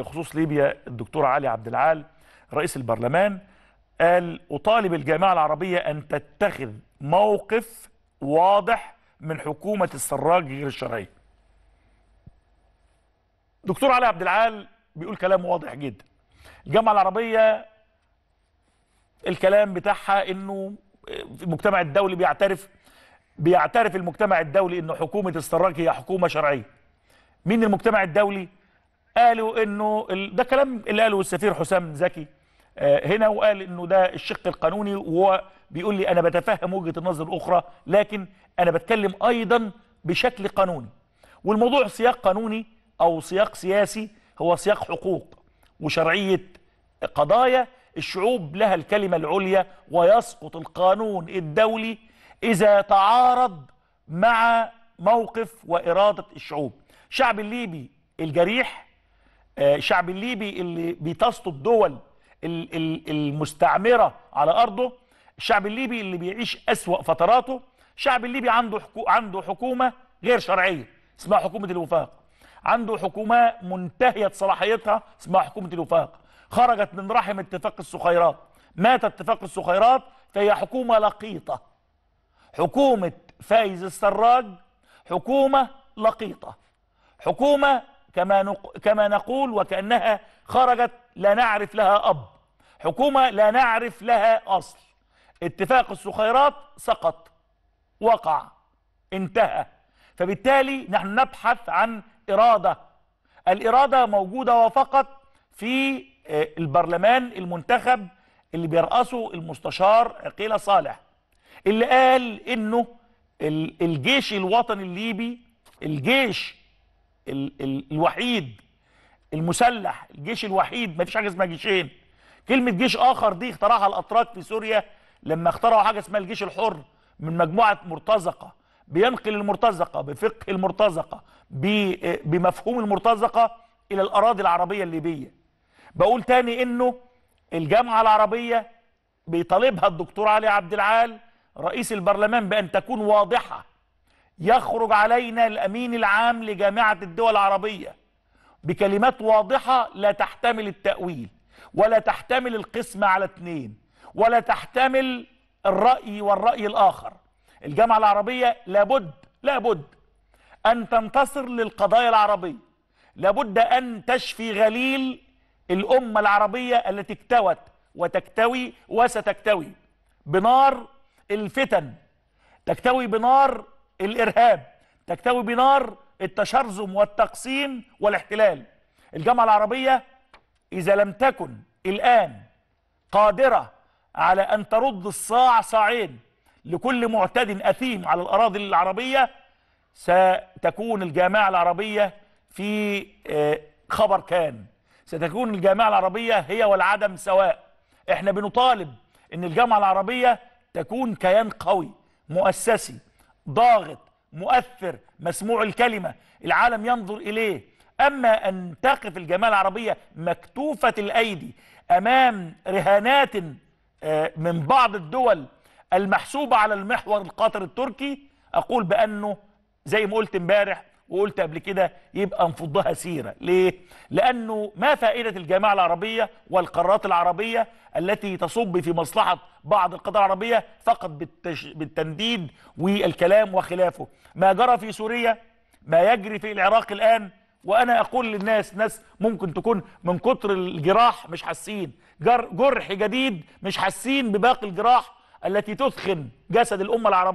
بخصوص ليبيا الدكتور علي عبد العال رئيس البرلمان قال أطالب الجامعة العربية أن تتخذ موقف واضح من حكومة السراج غير الشرعية دكتور علي عبد العال بيقول كلام واضح جدا الجامعة العربية الكلام بتاعها أنه المجتمع الدولي بيعترف بيعترف المجتمع الدولي أن حكومة السراج هي حكومة شرعية مين المجتمع الدولي قالوا انه ده كلام اللي قاله السفير حسام زكي آه، هنا وقال انه ده الشق القانوني وهو بيقول لي انا بتفهم وجهه النظر الاخرى لكن انا بتكلم ايضا بشكل قانوني والموضوع سياق قانوني او سياق سياسي هو سياق حقوق وشرعيه قضايا الشعوب لها الكلمه العليا ويسقط القانون الدولي اذا تعارض مع موقف واراده الشعوب الشعب الليبي الجريح الشعب آه، الليبي اللي بيتسط الدول المستعمرة على أرضه الشعب الليبي اللي بيعيش أسوأ فتراته الشعب الليبي عنده عنده حكومة غير شرعية اسمها حكومة الوفاق عنده حكومة منتهية صلاحيتها اسمها حكومة الوفاق خرجت من رحم اتفاق السخيرات مات اتفاق السخيرات فهي حكومة لقيطة حكومة فايز السراج حكومة لقيطة حكومة كما, نق... كما نقول وكأنها خرجت لا نعرف لها أب حكومة لا نعرف لها أصل اتفاق السخيرات سقط وقع انتهى فبالتالي نحن نبحث عن إرادة الإرادة موجودة وفقط في آه، البرلمان المنتخب اللي بيرأسه المستشار عقيلة صالح اللي قال انه الجيش الوطني الليبي الجيش ال ال الوحيد المسلح الجيش الوحيد ما فيش حاجه اسمها جيشين كلمه جيش اخر دي اخترعها الاتراك في سوريا لما اخترعوا حاجه اسمها الجيش الحر من مجموعه مرتزقه بينقل المرتزقه بفقه المرتزقه بمفهوم المرتزقه الى الاراضي العربيه الليبيه بقول تاني انه الجامعه العربيه بيطالبها الدكتور علي عبد العال رئيس البرلمان بان تكون واضحه يخرج علينا الأمين العام لجامعة الدول العربية بكلمات واضحة لا تحتمل التأويل ولا تحتمل القسمة على اثنين ولا تحتمل الرأي والرأي الآخر الجامعة العربية لابد لابد أن تنتصر للقضايا العربية لابد أن تشفي غليل الأمة العربية التي اكتوت وتكتوي وستكتوي بنار الفتن تكتوي بنار الإرهاب تكتوي بنار التشرذم والتقسيم والاحتلال الجامعة العربية إذا لم تكن الآن قادرة على أن ترد الصاع صاعين لكل معتد أثيم على الأراضي العربية ستكون الجامعة العربية في آه، خبر كان ستكون الجامعة العربية هي والعدم سواء احنا بنطالب ان الجامعة العربية تكون كيان قوي مؤسسي ضاغط مؤثر مسموع الكلمة العالم ينظر إليه أما أن تقف الجماعة العربية مكتوفة الأيدي أمام رهانات آه، من بعض الدول المحسوبة على المحور القطر التركي أقول بأنه زي ما قلت امبارح وقلت قبل كده يبقى نفضها سيرة ليه؟ لأنه ما فائدة الجامعة العربية والقرارات العربية التي تصب في مصلحة بعض القضاء العربية فقط بالتش... بالتنديد والكلام وخلافه ما جرى في سوريا ما يجري في العراق الآن وأنا أقول للناس ناس ممكن تكون من كتر الجراح مش حاسين جر... جرح جديد مش حاسين بباقي الجراح التي تثخن جسد الأمة العربية